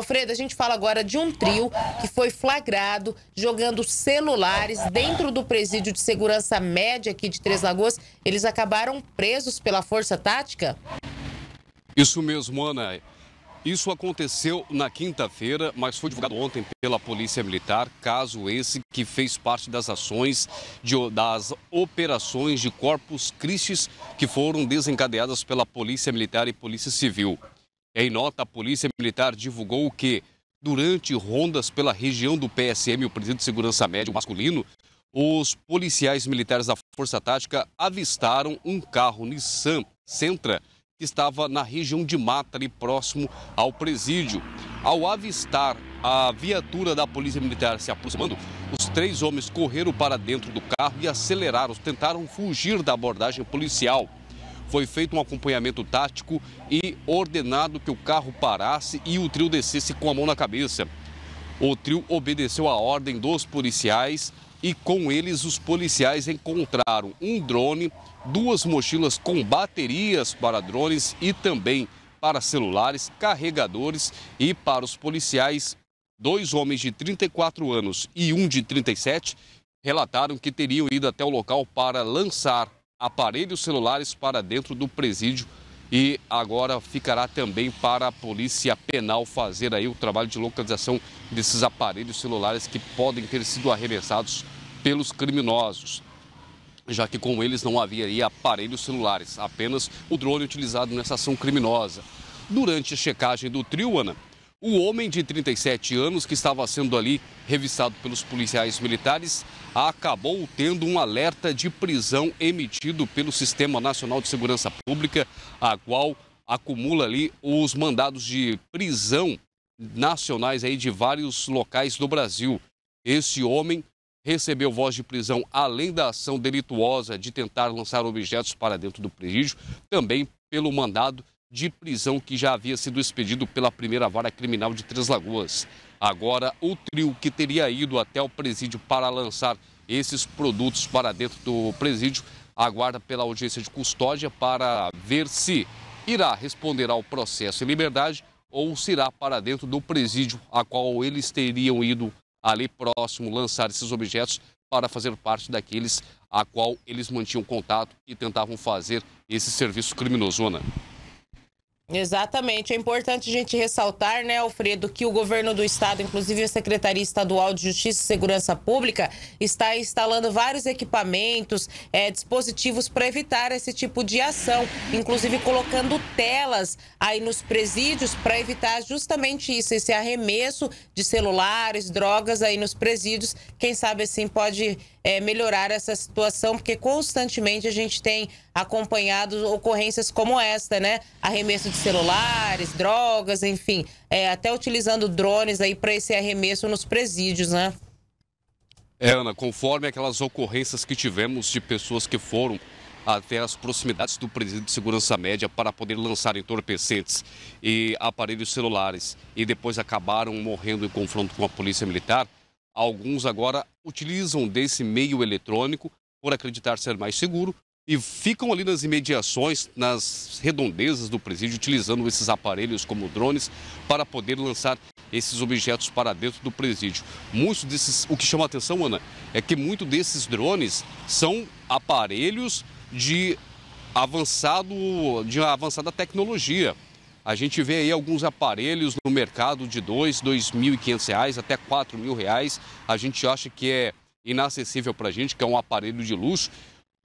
Alfredo, a gente fala agora de um trio que foi flagrado jogando celulares dentro do presídio de segurança média aqui de Três Lagoas. Eles acabaram presos pela força tática? Isso mesmo, Ana. Isso aconteceu na quinta-feira, mas foi divulgado ontem pela Polícia Militar, caso esse que fez parte das ações de, das operações de corpos Christi que foram desencadeadas pela Polícia Militar e Polícia Civil. Em nota, a Polícia Militar divulgou que, durante rondas pela região do PSM, o presidente de segurança médio masculino, os policiais militares da Força Tática avistaram um carro Nissan Sentra que estava na região de mata, ali próximo ao presídio. Ao avistar a viatura da Polícia Militar se aproximando, os três homens correram para dentro do carro e aceleraram, tentaram fugir da abordagem policial foi feito um acompanhamento tático e ordenado que o carro parasse e o trio descesse com a mão na cabeça. O trio obedeceu a ordem dos policiais e com eles os policiais encontraram um drone, duas mochilas com baterias para drones e também para celulares, carregadores e para os policiais, dois homens de 34 anos e um de 37 relataram que teriam ido até o local para lançar aparelhos celulares para dentro do presídio e agora ficará também para a Polícia Penal fazer aí o trabalho de localização desses aparelhos celulares que podem ter sido arremessados pelos criminosos. Já que com eles não havia aparelhos celulares, apenas o drone utilizado nessa ação criminosa. Durante a checagem do trio, Ana, o homem de 37 anos que estava sendo ali revistado pelos policiais militares acabou tendo um alerta de prisão emitido pelo Sistema Nacional de Segurança Pública, a qual acumula ali os mandados de prisão nacionais aí de vários locais do Brasil. Esse homem recebeu voz de prisão além da ação delituosa de tentar lançar objetos para dentro do presídio, também pelo mandado de prisão que já havia sido expedido pela primeira vara criminal de Três Lagoas. Agora, o trio que teria ido até o presídio para lançar esses produtos para dentro do presídio aguarda pela audiência de custódia para ver se irá responder ao processo em liberdade ou se irá para dentro do presídio a qual eles teriam ido ali próximo lançar esses objetos para fazer parte daqueles a qual eles mantinham contato e tentavam fazer esse serviço criminoso, Ana. Exatamente. É importante a gente ressaltar, né, Alfredo, que o governo do estado, inclusive a Secretaria Estadual de Justiça e Segurança Pública, está instalando vários equipamentos, é, dispositivos para evitar esse tipo de ação, inclusive colocando telas aí nos presídios para evitar justamente isso, esse arremesso de celulares, drogas aí nos presídios. Quem sabe assim pode é, melhorar essa situação, porque constantemente a gente tem acompanhado ocorrências como esta, né? Arremesso de celulares, drogas, enfim, é, até utilizando drones aí para esse arremesso nos presídios, né? É, Ana, conforme aquelas ocorrências que tivemos de pessoas que foram até as proximidades do presídio de segurança média para poder lançar entorpecentes e aparelhos celulares e depois acabaram morrendo em confronto com a polícia militar, alguns agora utilizam desse meio eletrônico por acreditar ser mais seguro e ficam ali nas imediações, nas redondezas do presídio, utilizando esses aparelhos como drones para poder lançar esses objetos para dentro do presídio. Muitos desses, o que chama a atenção, Ana, é que muitos desses drones são aparelhos de avançado, de avançada tecnologia. A gente vê aí alguns aparelhos no mercado de R$ e quinhentos reais até R$ reais. A gente acha que é inacessível para a gente, que é um aparelho de luxo,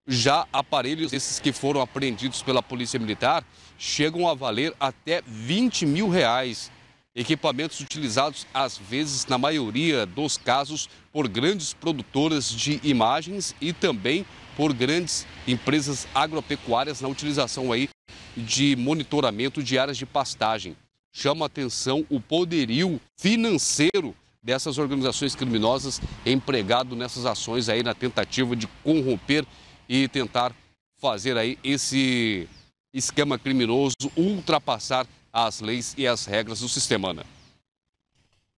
já aparelhos esses que foram apreendidos pela Polícia Militar chegam a valer até 20 mil reais. Equipamentos utilizados, às vezes, na maioria dos casos, por grandes produtoras de imagens e também por grandes empresas agropecuárias na utilização aí de monitoramento de áreas de pastagem. Chama atenção o poderio financeiro dessas organizações criminosas empregado nessas ações aí na tentativa de corromper e tentar fazer aí esse esquema criminoso ultrapassar as leis e as regras do sistema, Ana. Né?